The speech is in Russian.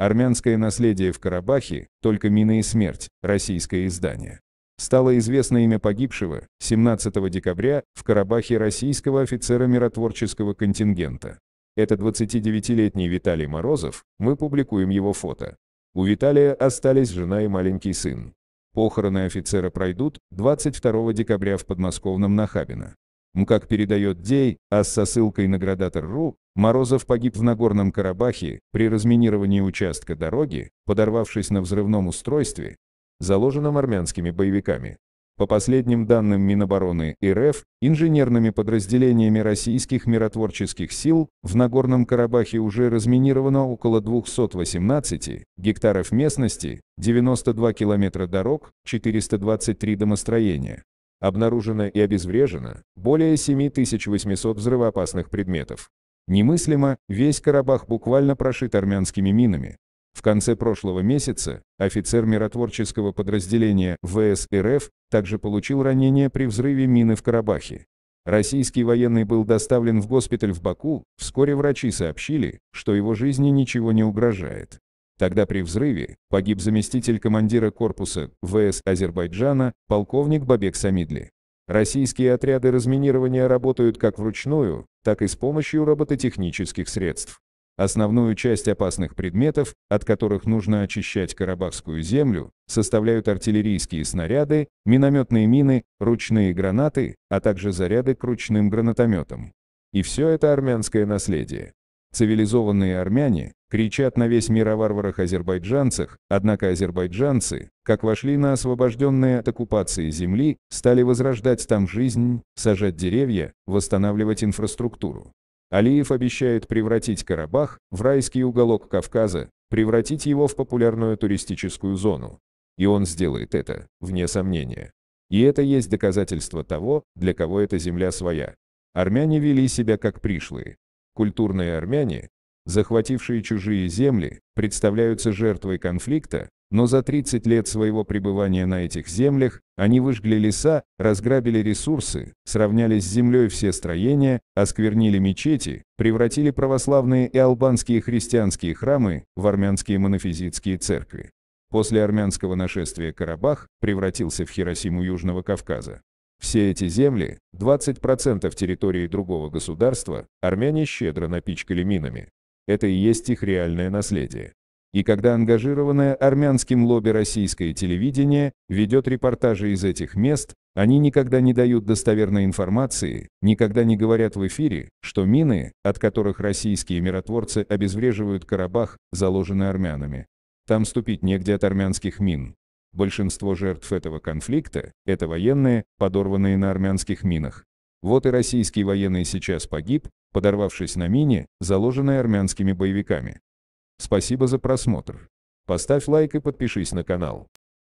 Армянское наследие в Карабахе, только мина и смерть, российское издание. Стало известно имя погибшего 17 декабря в Карабахе российского офицера миротворческого контингента. Это 29-летний Виталий Морозов, мы публикуем его фото. У Виталия остались жена и маленький сын. Похороны офицера пройдут 22 декабря в подмосковном Нахабино. МКАК передает Дей, а со ссылкой на Градатор.ру Морозов погиб в Нагорном Карабахе при разминировании участка дороги, подорвавшись на взрывном устройстве, заложенном армянскими боевиками. По последним данным Минобороны РФ, инженерными подразделениями российских миротворческих сил в Нагорном Карабахе уже разминировано около 218 гектаров местности, 92 километра дорог, 423 домостроения. Обнаружено и обезврежено более 7800 взрывоопасных предметов. Немыслимо, весь Карабах буквально прошит армянскими минами. В конце прошлого месяца офицер миротворческого подразделения ВС РФ также получил ранение при взрыве мины в Карабахе. Российский военный был доставлен в госпиталь в Баку, вскоре врачи сообщили, что его жизни ничего не угрожает. Тогда при взрыве погиб заместитель командира корпуса ВС Азербайджана, полковник Бабек Самидли. Российские отряды разминирования работают как вручную, так и с помощью робототехнических средств. Основную часть опасных предметов, от которых нужно очищать Карабахскую землю, составляют артиллерийские снаряды, минометные мины, ручные гранаты, а также заряды к ручным гранатометам. И все это армянское наследие. Цивилизованные армяне кричат на весь мир о варварах-азербайджанцах, однако азербайджанцы, как вошли на освобожденные от оккупации земли, стали возрождать там жизнь, сажать деревья, восстанавливать инфраструктуру. Алиев обещает превратить Карабах в райский уголок Кавказа, превратить его в популярную туристическую зону. И он сделает это, вне сомнения. И это есть доказательство того, для кого эта земля своя. Армяне вели себя как пришлые, Культурные армяне, захватившие чужие земли, представляются жертвой конфликта, но за 30 лет своего пребывания на этих землях они выжгли леса, разграбили ресурсы, сравнялись с землей все строения, осквернили мечети, превратили православные и албанские христианские храмы в армянские монофизитские церкви. После армянского нашествия Карабах превратился в Хиросиму Южного Кавказа. Все эти земли, 20% территории другого государства, армяне щедро напичкали минами. Это и есть их реальное наследие. И когда ангажированное армянским лобби российское телевидение ведет репортажи из этих мест, они никогда не дают достоверной информации, никогда не говорят в эфире, что мины, от которых российские миротворцы обезвреживают Карабах, заложены армянами. Там ступить негде от армянских мин. Большинство жертв этого конфликта – это военные, подорванные на армянских минах. Вот и российский военный сейчас погиб, подорвавшись на мине, заложенной армянскими боевиками. Спасибо за просмотр. Поставь лайк и подпишись на канал.